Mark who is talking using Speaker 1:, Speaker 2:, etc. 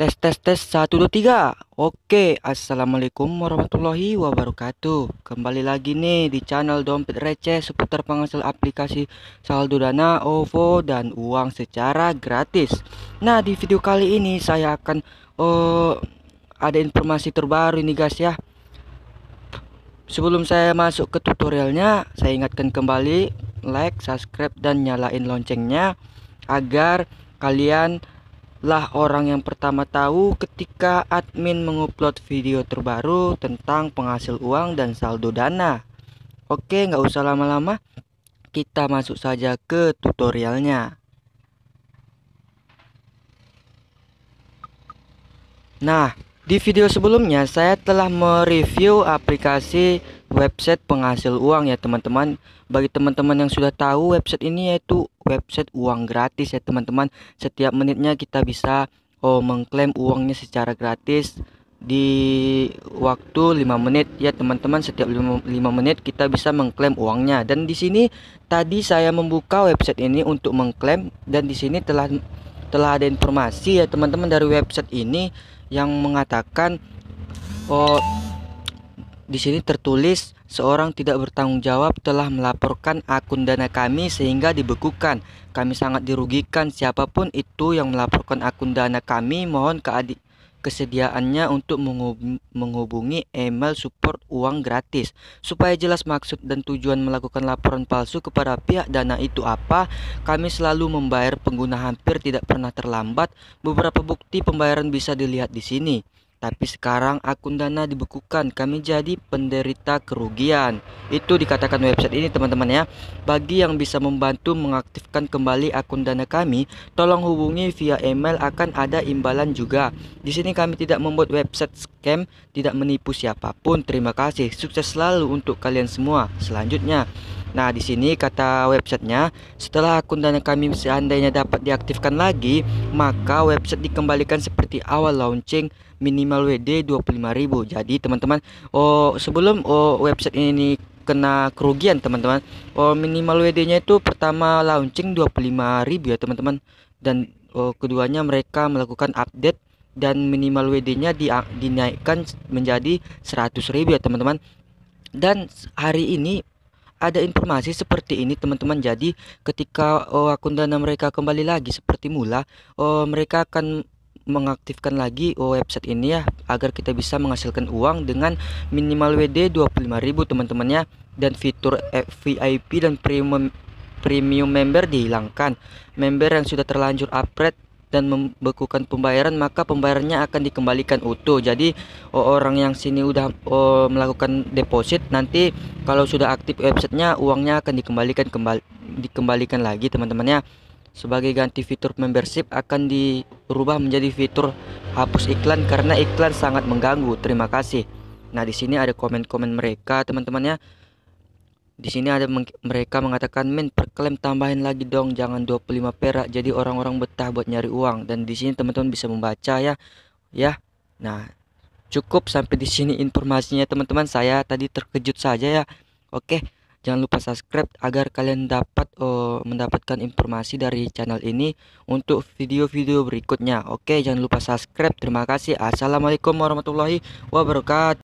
Speaker 1: Tes tes tes 1 2 3. Oke, Assalamualaikum warahmatullahi wabarakatuh. Kembali lagi nih di channel Dompet Receh seputar penghasil aplikasi saldo dana, OVO dan uang secara gratis. Nah, di video kali ini saya akan uh, ada informasi terbaru ini guys ya. Sebelum saya masuk ke tutorialnya, saya ingatkan kembali like, subscribe dan nyalain loncengnya agar kalian lah orang yang pertama tahu ketika admin mengupload video terbaru tentang penghasil uang dan saldo dana. Oke, nggak usah lama-lama, kita masuk saja ke tutorialnya. Nah, di video sebelumnya saya telah mereview aplikasi website penghasil uang ya teman-teman Bagi teman-teman yang sudah tahu website ini yaitu website uang gratis ya teman-teman Setiap menitnya kita bisa oh, mengklaim uangnya secara gratis di waktu 5 menit ya teman-teman setiap 5 menit kita bisa mengklaim uangnya dan di sini tadi saya membuka website ini untuk mengklaim dan di sini telah telah ada informasi ya teman-teman dari website ini yang mengatakan oh di sini tertulis seorang tidak bertanggung jawab telah melaporkan akun dana kami sehingga dibekukan. Kami sangat dirugikan siapapun itu yang melaporkan akun dana kami mohon keadilan kesediaannya untuk menghubungi email support uang gratis supaya jelas maksud dan tujuan melakukan laporan palsu kepada pihak dana itu apa kami selalu membayar pengguna hampir tidak pernah terlambat beberapa bukti pembayaran bisa dilihat di sini tapi sekarang akun Dana dibekukan, kami jadi penderita kerugian. Itu dikatakan website ini teman-teman ya. Bagi yang bisa membantu mengaktifkan kembali akun Dana kami, tolong hubungi via email akan ada imbalan juga. Di sini kami tidak membuat website scam, tidak menipu siapapun. Terima kasih, sukses selalu untuk kalian semua. Selanjutnya, nah di sini kata websitenya, setelah akun dana kami seandainya dapat diaktifkan lagi, maka website dikembalikan seperti awal launching minimal WD 25.000. Jadi teman-teman, oh sebelum oh website ini kena kerugian teman-teman oh minimal WD-nya itu pertama launching 25.000 ya teman-teman dan oh, keduanya mereka melakukan update dan minimal WD-nya di, dinaikkan menjadi ribu ya teman-teman. Dan hari ini ada informasi seperti ini teman-teman. Jadi ketika oh, akun dana mereka kembali lagi seperti mula, oh, mereka akan mengaktifkan lagi oh, website ini ya agar kita bisa menghasilkan uang dengan minimal WD 25.000 teman-temannya dan fitur eh, VIP dan premium premium member dihilangkan. Member yang sudah terlanjur upgrade dan membekukan pembayaran maka pembayarannya akan dikembalikan utuh jadi orang yang sini udah oh, melakukan deposit nanti kalau sudah aktif websitenya uangnya akan dikembalikan kembali dikembalikan lagi teman-temannya sebagai ganti fitur membership akan dirubah menjadi fitur hapus iklan karena iklan sangat mengganggu terima kasih nah di sini ada komen-komen mereka teman-temannya di sini ada mereka mengatakan men perklaim tambahin lagi dong jangan 25 perak jadi orang-orang betah buat nyari uang dan di sini teman-teman bisa membaca ya. Ya. Nah, cukup sampai di sini informasinya teman-teman. Saya tadi terkejut saja ya. Oke, jangan lupa subscribe agar kalian dapat oh, mendapatkan informasi dari channel ini untuk video-video berikutnya. Oke, jangan lupa subscribe. Terima kasih. Assalamualaikum warahmatullahi wabarakatuh.